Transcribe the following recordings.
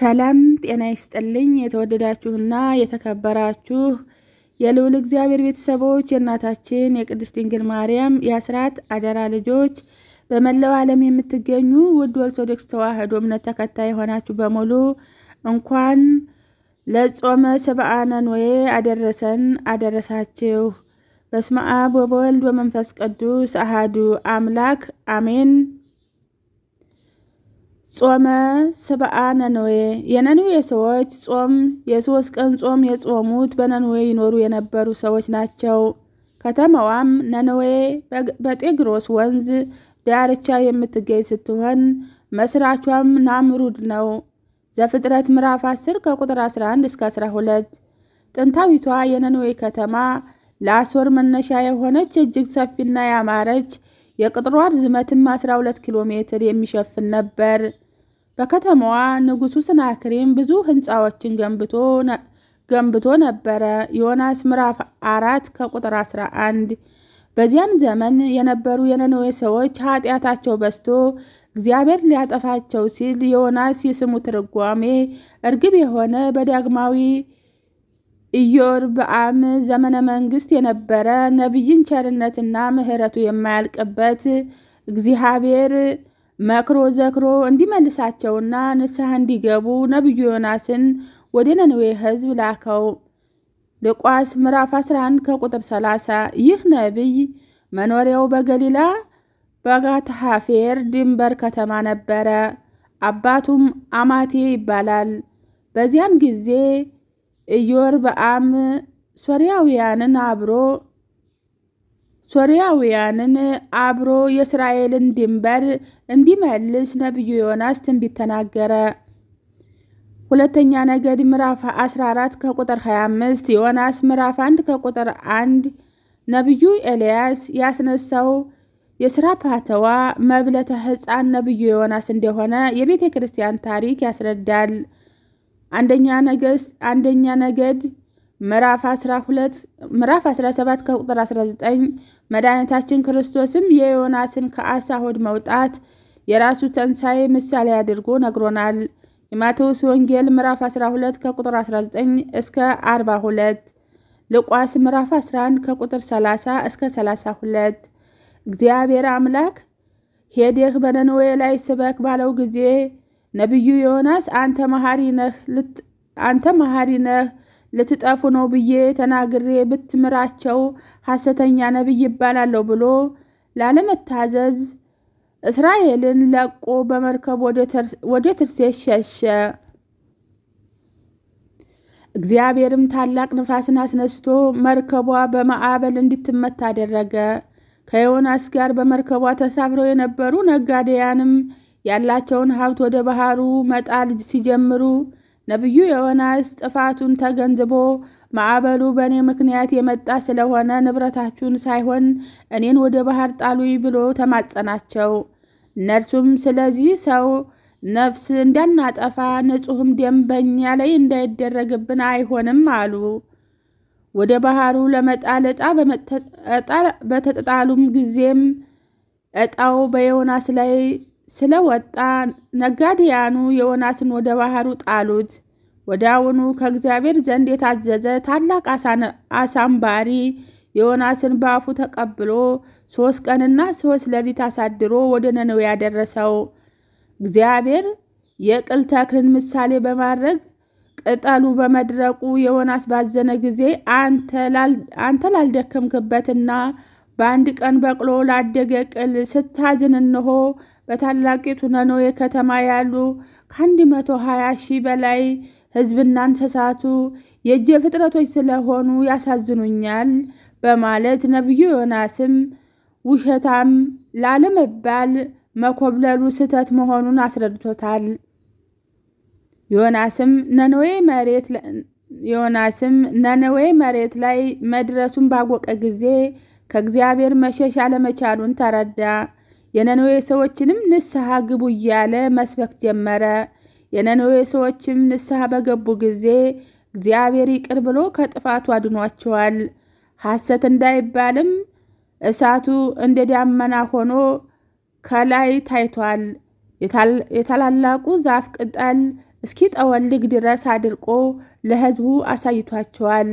ሰላም ጤና ይስጥልኝ። የተወደዳችሁና የተከበራችሁ የልዑል እግዚአብሔር ቤተሰቦች የእናታችን የቅድስት ድንግል ማርያም የአስራት አደራ ልጆች በመላው ዓለም የምትገኙ ውድ ኦርቶዶክስ ተዋሕዶ እምነት ተከታይ የሆናችሁ በሙሉ እንኳን ለጾመ ሰብአ ነነዌ አደረሰን አደረሳችሁ። በስመ አብ ወበወልድ ወመንፈስ ቅዱስ አሃዱ አምላክ አሜን። ጾመ ስብአ ነነዌ የነነዌ ሰዎች ጾም የሶስት ቀን ጾም የጾሙት በነነዌ ይኖሩ የነበሩ ሰዎች ናቸው። ከተማዋም ነነዌ በጤግሮስ ወንዝ ዳርቻ የምትገኝ ስትሆን መስራቿም ናምሩድ ነው። ዘፍጥረት ምዕራፍ 10 ከቁጥር 11 እስከ 12። ጥንታዊቷ የነነዌ ከተማ ለአሦር መነሻ የሆነች እጅግ ሰፊና ያማረች የቅጥሯ ርዝመትም 12 ኪሎ ሜትር የሚሸፍን ነበር። በከተማዋ ንጉሱ ስናክሬም ብዙ ህንፃዎችን ገንብቶ ነበረ። ዮናስ ምዕራፍ አራት ከቁጥር 11 በዚያን ዘመን የነበሩ የነነዌ ሰዎች ኃጢአታቸው በስቶ እግዚአብሔር ሊያጠፋቸው ሲል ዮናስ የስሙ ትርጓሜ እርግብ የሆነ በዳግማዊ ኢዮርብዓም ዘመነ መንግስት የነበረ ነቢይን ቸርነትና ምሕረቱ የማያልቅበት እግዚአብሔር መክሮ ዘክሮ እንዲመልሳቸውና ንስሐ እንዲገቡ ነቢዩ ዮናስን ወደ ነነዌ ሕዝብ ላከው። ልቋስ ምዕራፍ 11 ከቁጥር 30። ይህ ነቢይ መኖሪያው በገሊላ በጋትሃፌር ድንበር ከተማ ነበረ። አባቱም አማቴ ይባላል። በዚያን ጊዜ ኢዮርብዓም ሶርያውያንን አብሮ ሶርያውያንን አብሮ የእስራኤልን ድንበር እንዲመልስ ነቢዩ ዮናስ ትንቢት ተናገረ። ሁለተኛ ነገድ ምዕራፍ 14 ከቁጥር 25 ዮናስ ምዕራፍ 1 ከቁጥር 1 ነቢዩ ኤልያስ ያስነሳው የስራ ፓተዋ መብለተ ሕፃን ነቢዩ ዮናስ እንደሆነ የቤተ ክርስቲያን ታሪክ ያስረዳል። አንደኛ ነገሥት አንደኛ ነገድ ምዕራፍ 12 ምዕራፍ 17 ከቁጥር 19 መድኃኒታችን ክርስቶስም የዮናስን ከአሳ ሆድ መውጣት የራሱ ትንሣኤ ምሳሌ አድርጎ ነግሮናል። የማቴዎስ ወንጌል ምዕራፍ 12 ከቁጥር 19 እስከ 42፣ ልቋስ ምዕራፍ 11 ከቁጥር 30 እስከ 32። እግዚአብሔር አምላክ ሄደህ በነነዌ ላይ ስበክ ባለው ጊዜ ነቢዩ ዮናስ አንተ መሐሪ ነህ አንተ መሐሪ ነህ ልትጠፉ ነው ብዬ ተናግሬ ብትምራቸው ሐሰተኛ ነቢይ ይባላለሁ ብሎ ላለመታዘዝ እስራኤልን ለቆ በመርከብ ወደ ትርሴ ሸሸ። እግዚአብሔርም ታላቅ ንፋስን አስነስቶ መርከቧ በማዕበል እንድትመታ አደረገ። ከዮናስ ጋር በመርከቧ ተሳፍረው የነበሩ ነጋዴያንም ያላቸውን ሀብት ወደ ባህሩ መጣል ሲጀምሩ ነቢዩ ዮናስ ጥፋቱን ተገንዝቦ ማዕበሉ በእኔ ምክንያት የመጣ ስለሆነ ንብረታችሁን ሳይሆን እኔን ወደ ባህር ጣሉኝ ብሎ ተማጸናቸው። እነርሱም ስለዚህ ሰው ነፍስ እንዳናጠፋ ንጹሕም ደም ላይ እንዳይደረግብን አይሆንም አሉ። ወደ ባህሩ ለመጣል ዕጣ በተጣሉም ጊዜም ዕጣው በዮናስ ላይ ስለወጣ ነጋዴያኑ ዮናስን ወደ ባህሩ ጣሉት። ወዲያውኑ ከእግዚአብሔር ዘንድ የታዘዘ ታላቅ አሳምባሪ ዮናስን በአፉ ተቀብሎ ሦስት ቀንና ሶስት ሌሊት አሳድሮ ወደ ነነዌ ያደረሰው። እግዚአብሔር የቅል ተክልን ምሳሌ በማድረግ ቅጠሉ በመድረቁ ዮናስ ባዘነ ጊዜ አንተ ላልደከምክበትና በአንድ ቀን በቅሎ ላደገ ቅል ስታዝን እንሆ በታላቂቱ ነነዌ ከተማ ያሉ ከ ሀያ ሺህ በላይ ሕዝብና እንስሳቱ የእጀ ፍጥረቶች ስለሆኑ ያሳዝኑኛል በማለት ነቢዩ ዮናስም ውሸታም ላለመባል መኮብለሉ ስህተት መሆኑን አስረድቶታል። ዮናስም ነነዌ መሬት ዮናስም ነነዌ መሬት ላይ መድረሱን ባወቀ ጊዜ ከእግዚአብሔር መሸሽ አለመቻሉን ተረዳ። የነነዌ ሰዎችንም ንስሐ ግቡ እያለ መስበክ ጀመረ። የነነዌ ሰዎችም ንስሐ በገቡ ጊዜ እግዚአብሔር ይቅር ብሎ ከጥፋቱ አድኗቸዋል። ሐሰት እንዳይባልም እሳቱ እንደ ዳመና ሆኖ ከላይ ታይቷል። የታላላቁ ዛፍ ቅጠል እስኪ ጠወልግ ድረስ አድርቆ ለሕዝቡ አሳይቷቸዋል።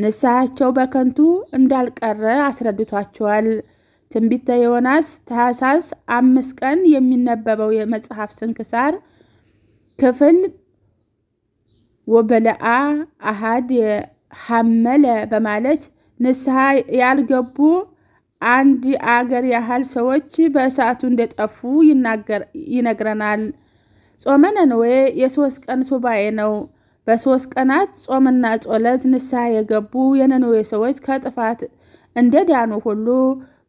ንስሐቸው በከንቱ እንዳልቀረ አስረድቷቸዋል። ትንቢተ ዮናስ ታኅሳስ አምስት ቀን የሚነበበው የመጽሐፍ ስንክሳር ክፍል ወበለአ አሃድ ሐመለ በማለት ንስሐ ያልገቡ አንድ አገር ያህል ሰዎች በእሳቱ እንደጠፉ ይነግረናል። ጾመ ነነዌ የሶስት ቀን ሱባኤ ነው። በሶስት ቀናት ጾምና ጸሎት ንስሐ የገቡ የነነዌ ሰዎች ከጥፋት እንደ ዳኑ ሁሉ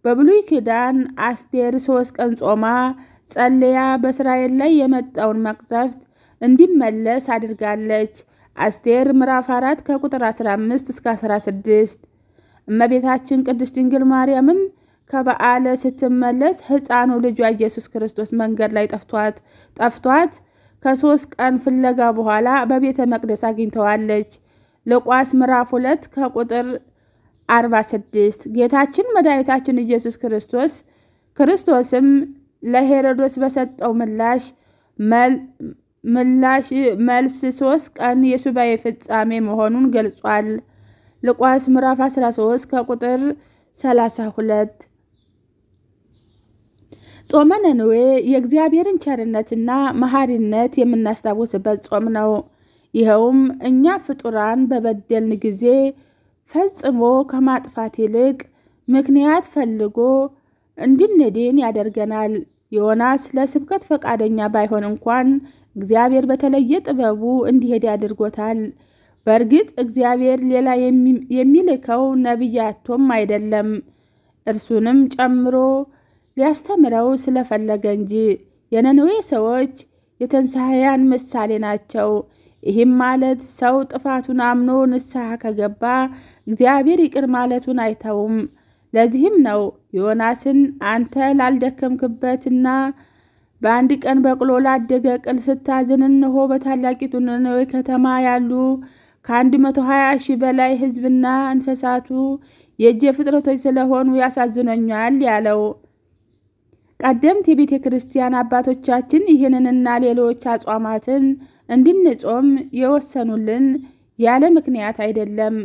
በብሉይ ኪዳን አስቴር ሶስት ቀን ጾማ ጸልያ በእስራኤል ላይ የመጣውን መቅሰፍት እንዲመለስ አድርጋለች። አስቴር ምዕራፍ 4 ከቁጥር 15 እስከ 16። እመቤታችን ቅድስት ድንግል ማርያምም ከበዓለ ስትመለስ ሕፃኑ ልጇ ኢየሱስ ክርስቶስ መንገድ ላይ ጠፍቷት ጠፍቷት ከሶስት ቀን ፍለጋ በኋላ በቤተ መቅደስ አግኝተዋለች። ሉቃስ ምዕራፍ 2 ከቁጥር 46 ጌታችን መድኃኒታችን ኢየሱስ ክርስቶስ ክርስቶስም ለሄሮዶስ በሰጠው ምላሽ ምላሽ መልስ ሶስት ቀን የሱባኤ ፍጻሜ መሆኑን ገልጿል። ሉቃስ ምዕራፍ 13 ከቁጥር 32 ጾመ ነነዌ የእግዚአብሔርን ቸርነትና መሐሪነት የምናስታውስበት ጾም ነው። ይኸውም እኛ ፍጡራን በበደልን ጊዜ ፈጽሞ ከማጥፋት ይልቅ ምክንያት ፈልጎ እንድንድን ያደርገናል። ዮናስ ለስብከት ፈቃደኛ ባይሆን እንኳን እግዚአብሔር በተለየ ጥበቡ እንዲሄድ አድርጎታል። በእርግጥ እግዚአብሔር ሌላ የሚልከው ነቢያቶም አይደለም እርሱንም ጨምሮ ሊያስተምረው ስለፈለገ እንጂ የነነዌ ሰዎች የተንሳህያን ምሳሌ ናቸው። ይህም ማለት ሰው ጥፋቱን አምኖ ንስሐ ከገባ እግዚአብሔር ይቅር ማለቱን አይተውም። ለዚህም ነው ዮናስን አንተ ላልደከምክበትና በአንድ ቀን በቅሎ ላደገ ቅል ስታዝን እንሆ በታላቂቱ ነነዌ ከተማ ያሉ ከአንድ መቶ ሀያ ሺህ በላይ ሕዝብና እንስሳቱ የእጄ ፍጥረቶች ስለሆኑ ያሳዝነኛል ያለው። ቀደምት የቤተ ክርስቲያን አባቶቻችን ይህንንና ሌሎች አጽዋማትን እንድንጾም የወሰኑልን ያለ ምክንያት አይደለም።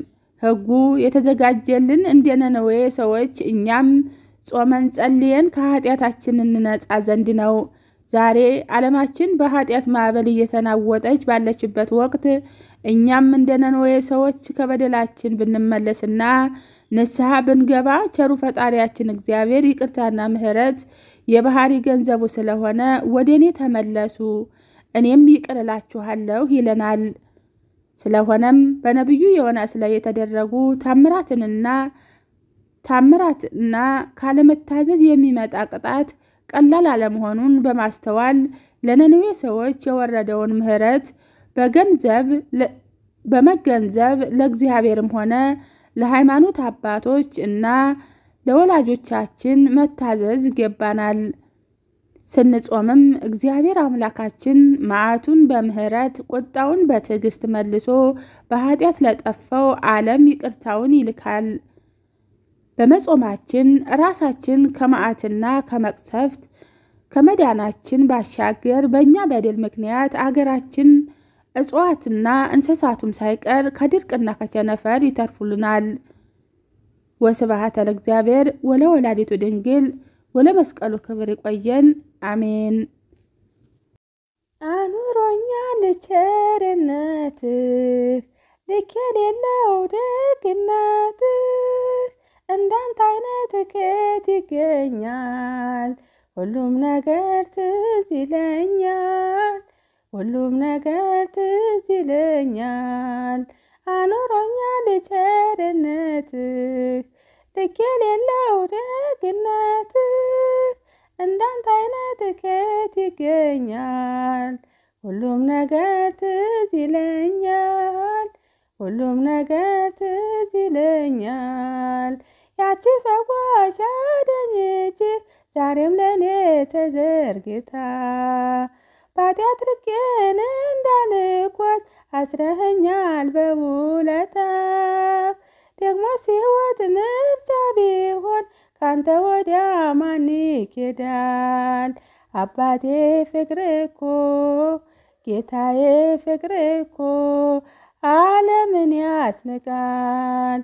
ሕጉ የተዘጋጀልን እንደ ነነዌ ሰዎች እኛም ጾመን ጸልየን ከኃጢአታችን እንነጻ ዘንድ ነው። ዛሬ ዓለማችን በኃጢአት ማዕበል እየተናወጠች ባለችበት ወቅት እኛም እንደ ነነዌ ሰዎች ከበደላችን ብንመለስና ንስሐ ብንገባ ቸሩ ፈጣሪያችን እግዚአብሔር ይቅርታና ምሕረት የባህሪ ገንዘቡ ስለሆነ ወደ እኔ ተመለሱ እኔም ይቅር እላችኋለሁ ይለናል። ስለሆነም በነቢዩ ዮናስ ላይ የተደረጉ ታምራትንና ታምራትና ካለመታዘዝ የሚመጣ ቅጣት ቀላል አለመሆኑን በማስተዋል ለነነዌ ሰዎች የወረደውን ምሕረት በገንዘብ በመገንዘብ ለእግዚአብሔርም ሆነ ለሃይማኖት አባቶች እና ለወላጆቻችን መታዘዝ ይገባናል። ስንጾምም እግዚአብሔር አምላካችን መዓቱን በምሕረት ቁጣውን በትዕግስት መልሶ በኃጢአት ለጠፋው ዓለም ይቅርታውን ይልካል። በመጾማችን ራሳችን ከመዓትና ከመቅሰፍት ከመዳናችን ባሻገር በእኛ በደል ምክንያት አገራችን እጽዋትና እንስሳቱም ሳይቀር ከድርቅና ከቸነፈር ይተርፉልናል። ወስብሐት ለእግዚአብሔር ወለወላዲቱ ድንግል ወለመስቀሉ ክብር። ይቆየን። አሜን። አኑሮኛ ልቸርነትህ ልክ የሌለው ደግነትህ፣ እንዳንተ አይነት ከየት ይገኛል? ሁሉም ነገር ትዝ ይለኛል፣ ሁሉም ነገር ትዝ ይለኛል። አኖሮኛ ቸርነትህ ልክ የሌለው ደግነትህ እንዳንተ አይነት ከየት ይገኛል? ሁሉም ነገር ትዝ ይለኛል፣ ሁሉም ነገር ትዝ ይለኛል። ያቺ ፈዋሽ አዳኝ ዛሬም ለእኔ ተዘርግታ ባጢአት ርቄን እንዳልጓዝ አስረኸኛል በው ውለታ ደግሞ ሲወት ምርጫ ቢሆን ካንተ ወዲያ ማን ይኬዳል? አባቴ ፍቅር እኮ ጌታዬ ፍቅር እኮ ዓለምን ያስንቃል።